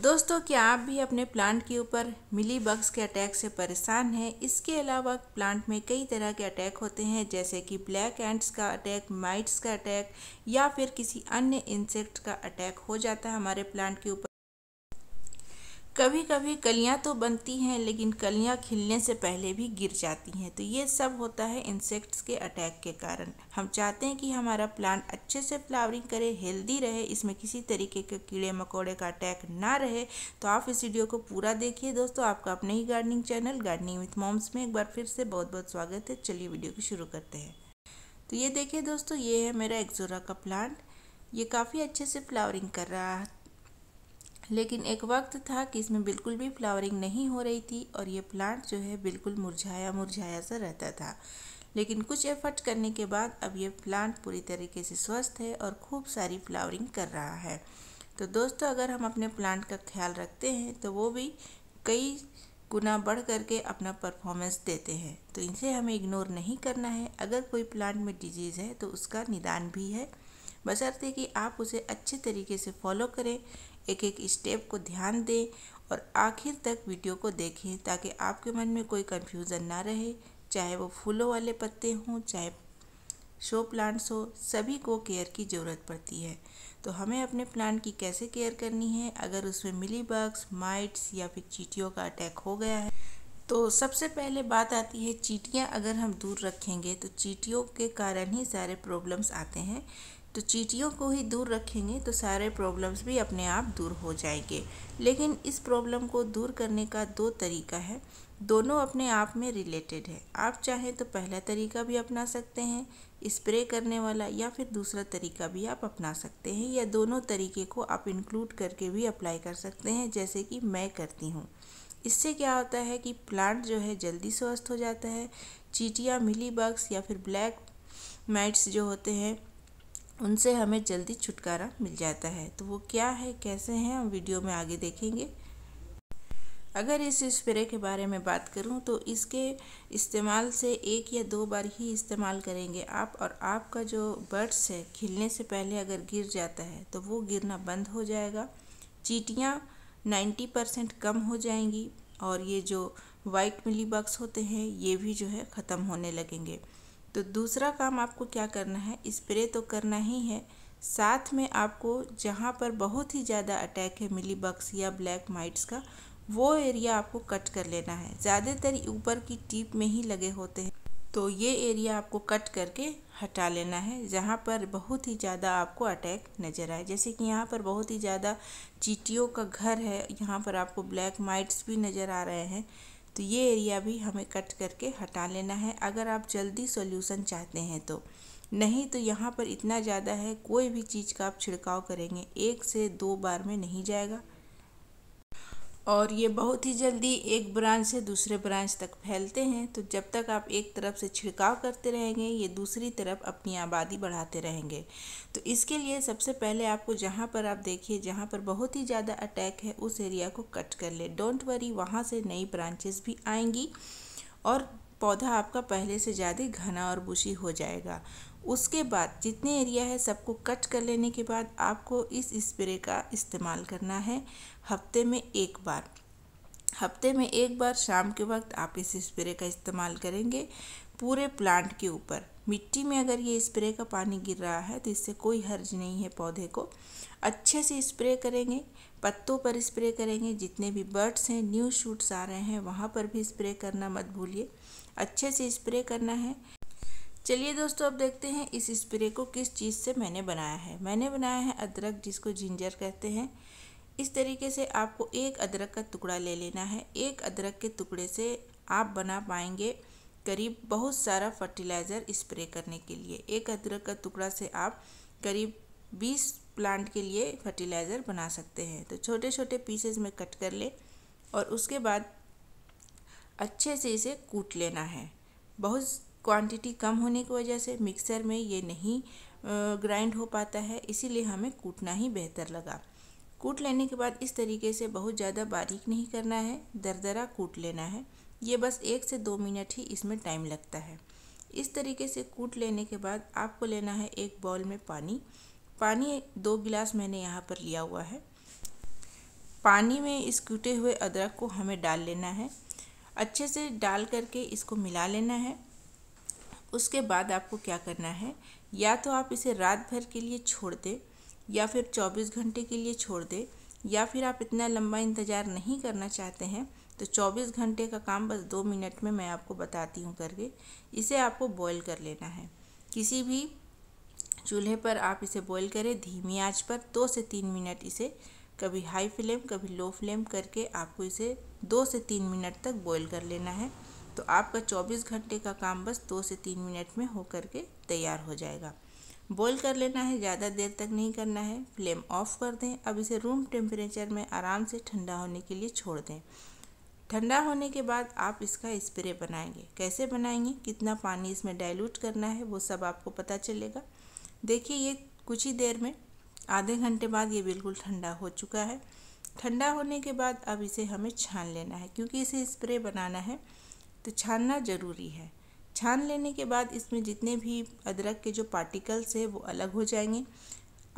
दोस्तों क्या आप भी अपने प्लांट के ऊपर मिली बग्स के अटैक से परेशान हैं इसके अलावा प्लांट में कई तरह के अटैक होते हैं जैसे कि ब्लैक एंड्स का अटैक माइट्स का अटैक या फिर किसी अन्य इंसेक्ट का अटैक हो जाता है हमारे प्लांट के ऊपर कभी कभी कलियां तो बनती हैं लेकिन कलियां खिलने से पहले भी गिर जाती हैं तो ये सब होता है इंसेक्ट्स के अटैक के कारण हम चाहते हैं कि हमारा प्लांट अच्छे से फ्लावरिंग करे हेल्दी रहे इसमें किसी तरीके के कीड़े मकोड़े का अटैक ना रहे तो आप इस वीडियो को पूरा देखिए दोस्तों आपका अपने ही gardening channel gardening with moms में एक बार फिर से बहुत बहुत स्वागत है चलिए वीडियो को शुरू करते हैं तो ये देखिए दोस्तों ये है मेरा एक्जोरा का प्लांट ये काफ़ी अच्छे से फ्लावरिंग कर रहा लेकिन एक वक्त था कि इसमें बिल्कुल भी फ्लावरिंग नहीं हो रही थी और ये प्लांट जो है बिल्कुल मुरझाया मुरझाया सा रहता था लेकिन कुछ एफर्ट करने के बाद अब ये प्लांट पूरी तरीके से स्वस्थ है और खूब सारी फ्लावरिंग कर रहा है तो दोस्तों अगर हम अपने प्लांट का ख्याल रखते हैं तो वो भी कई गुना बढ़ करके अपना परफॉर्मेंस देते हैं तो इनसे हमें इग्नोर नहीं करना है अगर कोई प्लांट में डिजीज़ है तो उसका निदान भी है बशर्ते कि आप उसे अच्छे तरीके से फॉलो करें एक एक स्टेप को ध्यान दें और आखिर तक वीडियो को देखें ताकि आपके मन में कोई कन्फ्यूज़न ना रहे चाहे वो फूलों वाले पत्ते हों चाहे शो प्लांट्स हो सभी को केयर की ज़रूरत पड़ती है तो हमें अपने प्लांट की कैसे केयर करनी है अगर उसमें मिली बग्स माइट्स या फिर चीटियों का अटैक हो गया है तो सबसे पहले बात आती है चीटियाँ अगर हम दूर रखेंगे तो चीटियों के कारण ही सारे प्रॉब्लम्स आते हैं तो चीटियों को ही दूर रखेंगे तो सारे प्रॉब्लम्स भी अपने आप दूर हो जाएंगे लेकिन इस प्रॉब्लम को दूर करने का दो तरीका है दोनों अपने आप में रिलेटेड है आप चाहें तो पहला तरीका भी अपना सकते हैं स्प्रे करने वाला या फिर दूसरा तरीका भी आप अपना सकते हैं या दोनों तरीके को आप इंक्लूड करके भी अप्लाई कर सकते हैं जैसे कि मैं करती हूँ इससे क्या होता है कि प्लांट जो है जल्दी स्वस्थ हो जाता है चीटियाँ मिली बग्स या फिर ब्लैक माइट्स जो होते हैं उनसे हमें जल्दी छुटकारा मिल जाता है तो वो क्या है कैसे हैं हम वीडियो में आगे देखेंगे अगर इस स्प्रे के बारे में बात करूं तो इसके इस्तेमाल से एक या दो बार ही इस्तेमाल करेंगे आप और आपका जो बर्ड्स है खिलने से पहले अगर गिर जाता है तो वो गिरना बंद हो जाएगा चीटियाँ 90 परसेंट कम हो जाएंगी और ये जो वाइट मिली बक्स होते हैं ये भी जो है ख़त्म होने लगेंगे तो दूसरा काम आपको क्या करना है स्प्रे तो करना ही है साथ में आपको जहाँ पर बहुत ही ज़्यादा अटैक है मिली बक्स या ब्लैक माइट्स का वो एरिया आपको कट कर लेना है ज़्यादातर ऊपर की टीप में ही लगे होते हैं तो ये एरिया आपको कट करके हटा लेना है जहाँ पर बहुत ही ज़्यादा आपको अटैक नज़र आए जैसे कि यहाँ पर बहुत ही ज़्यादा चीटियों का घर है यहाँ पर आपको ब्लैक माइट्स भी नज़र आ रहे हैं तो ये एरिया भी हमें कट करके हटा लेना है अगर आप जल्दी सॉल्यूशन चाहते हैं तो नहीं तो यहाँ पर इतना ज़्यादा है कोई भी चीज़ का आप छिड़काव करेंगे एक से दो बार में नहीं जाएगा और ये बहुत ही जल्दी एक ब्रांच से दूसरे ब्रांच तक फैलते हैं तो जब तक आप एक तरफ से छिड़काव करते रहेंगे ये दूसरी तरफ अपनी आबादी बढ़ाते रहेंगे तो इसके लिए सबसे पहले आपको जहाँ पर आप देखिए जहाँ पर बहुत ही ज़्यादा अटैक है उस एरिया को कट कर ले डोंट वरी वहाँ से नई ब्रांचेस भी आएंगी और पौधा आपका पहले से ज़्यादा घना और बुशी हो जाएगा उसके बाद जितने एरिया है सबको कट कर लेने के बाद आपको इस स्प्रे का इस्तेमाल करना है हफ्ते में एक बार हफ्ते में एक बार शाम के वक्त आप इस स्प्रे का इस्तेमाल करेंगे पूरे प्लांट के ऊपर मिट्टी में अगर ये स्प्रे का पानी गिर रहा है तो इससे कोई हर्ज नहीं है पौधे को अच्छे से स्प्रे करेंगे पत्तों पर स्प्रे करेंगे जितने भी बर्ड्स हैं न्यू शूट्स आ रहे हैं वहाँ पर भी स्प्रे करना मत भूलिए अच्छे से स्प्रे करना है चलिए दोस्तों अब देखते हैं इस स्प्रे को किस चीज़ से मैंने बनाया है मैंने बनाया है अदरक जिसको जिंजर कहते हैं इस तरीके से आपको एक अदरक का टुकड़ा ले लेना है एक अदरक के टुकड़े से आप बना पाएंगे करीब बहुत सारा फर्टिलाइज़र स्प्रे करने के लिए एक अदरक का टुकड़ा से आप करीब 20 प्लांट के लिए फर्टिलाइज़र बना सकते हैं तो छोटे छोटे पीसेस में कट कर ले और उसके बाद अच्छे से इसे कूट लेना है बहुत क्वांटिटी कम होने की वजह से मिक्सर में ये नहीं ग्राइंड हो पाता है इसीलिए हमें कूटना ही बेहतर लगा कूट लेने के बाद इस तरीके से बहुत ज़्यादा बारीक नहीं करना है दरदरा कूट लेना है ये बस एक से दो मिनट ही इसमें टाइम लगता है इस तरीके से कूट लेने के बाद आपको लेना है एक बॉल में पानी पानी दो गिलास मैंने यहाँ पर लिया हुआ है पानी में इस कूटे हुए अदरक को हमें डाल लेना है अच्छे से डाल करके इसको मिला लेना है उसके बाद आपको क्या करना है या तो आप इसे रात भर के लिए छोड़ दें या फिर 24 घंटे के लिए छोड़ दें या फिर आप इतना लंबा इंतज़ार नहीं करना चाहते हैं तो 24 घंटे का काम बस दो मिनट में मैं आपको बताती हूँ करके इसे आपको बॉईल कर लेना है किसी भी चूल्हे पर आप इसे बॉईल करें धीमी आंच पर दो से तीन मिनट इसे कभी हाई फ्लेम कभी लो फ्लेम करके आपको इसे दो से तीन मिनट तक बॉईल कर लेना है तो आपका 24 घंटे का काम बस दो से तीन मिनट में हो करके तैयार हो जाएगा बॉईल कर लेना है ज़्यादा देर तक नहीं करना है फ्लेम ऑफ कर दें अब इसे रूम टेम्परेचर में आराम से ठंडा होने के लिए छोड़ दें ठंडा होने के बाद आप इसका स्प्रे बनाएंगे कैसे बनाएंगे कितना पानी इसमें डाइल्यूट करना है वो सब आपको पता चलेगा देखिए ये कुछ ही देर में आधे घंटे बाद ये बिल्कुल ठंडा हो चुका है ठंडा होने के बाद अब इसे हमें छान लेना है क्योंकि इसे स्प्रे बनाना है तो छानना ज़रूरी है छान लेने के बाद इसमें जितने भी अदरक के जो पार्टिकल्स है वो अलग हो जाएंगे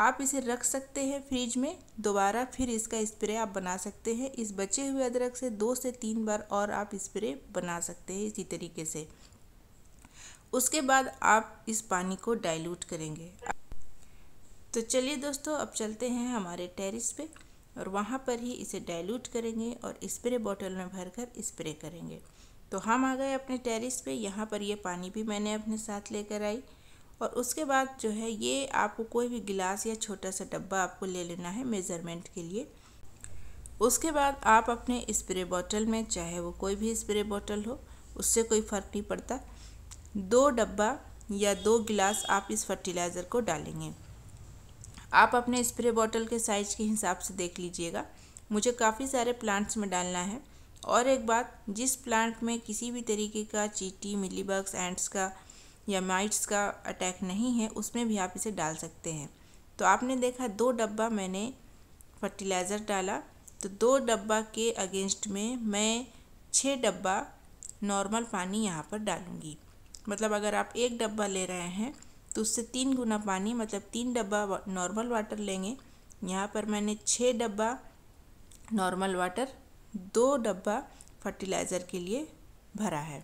आप इसे रख सकते हैं फ्रिज में दोबारा फिर इसका स्प्रे आप बना सकते हैं इस बचे हुए अदरक से दो से तीन बार और आप स्प्रे बना सकते हैं इसी तरीके से उसके बाद आप इस पानी को डाइल्यूट करेंगे तो चलिए दोस्तों अब चलते हैं हमारे टेरिस पे और वहाँ पर ही इसे डाइल्यूट करेंगे और स्प्रे बॉटल में भरकर स्प्रे करेंगे तो हम आ गए अपने टेरिस पे यहाँ पर ये पानी भी मैंने अपने साथ लेकर आई और उसके बाद जो है ये आपको कोई भी गिलास या छोटा सा डब्बा आपको ले लेना है मेज़रमेंट के लिए उसके बाद आप अपने स्प्रे बॉटल में चाहे वो कोई भी स्प्रे बॉटल हो उससे कोई फ़र्क नहीं पड़ता दो डब्बा या दो गिलास आप इस फर्टिलाइज़र को डालेंगे आप अपने स्प्रे बॉटल के साइज़ के हिसाब से देख लीजिएगा मुझे काफ़ी सारे प्लांट्स में डालना है और एक बात जिस प्लांट में किसी भी तरीके का चीटी मिलीबग्स एंड्स का या माइट्स का अटैक नहीं है उसमें भी आप इसे डाल सकते हैं तो आपने देखा दो डब्बा मैंने फर्टिलाइज़र डाला तो दो डब्बा के अगेंस्ट में मैं छः डब्बा नॉर्मल पानी यहाँ पर डालूँगी मतलब अगर आप एक डब्बा ले रहे हैं तो उससे तीन गुना पानी मतलब तीन डब्बा नॉर्मल वाटर लेंगे यहाँ पर मैंने छः डब्बा नॉर्मल वाटर दो डब्बा फर्टिलाइज़र के लिए भरा है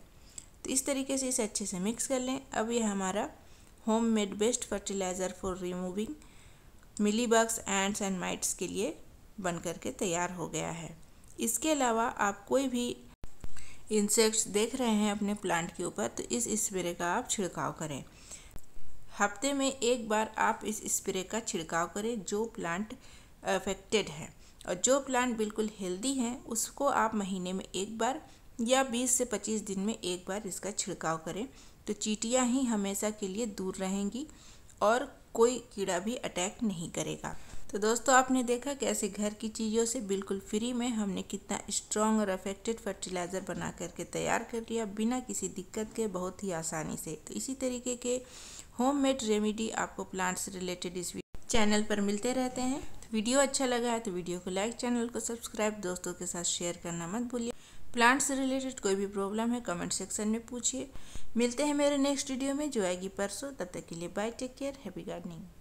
तो इस तरीके से इसे अच्छे से मिक्स कर लें अब यह हमारा homemade best fertilizer for removing mealybugs ants and mites के लिए बन करके तैयार हो गया है इसके अलावा आप कोई भी इंसेक्ट्स देख रहे हैं अपने प्लांट के ऊपर तो इस स्प्रे का आप छिड़काव करें हफ्ते में एक बार आप इस स्प्रे का छिड़काव करें जो प्लांट अफेक्टेड है और जो प्लांट बिल्कुल हेल्दी हैं उसको आप महीने में एक बार या 20 से 25 दिन में एक बार इसका छिड़काव करें तो चीटियाँ ही हमेशा के लिए दूर रहेंगी और कोई कीड़ा भी अटैक नहीं करेगा तो दोस्तों आपने देखा कैसे घर की चीज़ों से बिल्कुल फ्री में हमने कितना स्ट्रॉन्ग और अफेक्टेड फर्टिलाइज़र बना करके तैयार कर लिया बिना किसी दिक्कत के बहुत ही आसानी से तो इसी तरीके के होममेड रेमेडी आपको प्लांट्स रिलेटेड इस चैनल पर मिलते रहते हैं तो वीडियो अच्छा लगा है तो वीडियो को लाइक चैनल को सब्सक्राइब दोस्तों के साथ शेयर करना मत भूलिए प्लांट्स से रिलेटेड कोई भी प्रॉब्लम है कमेंट सेक्शन में पूछिए मिलते हैं मेरे नेक्स्ट वीडियो में जो आएगी परसों तब तक के लिए bye take care happy gardening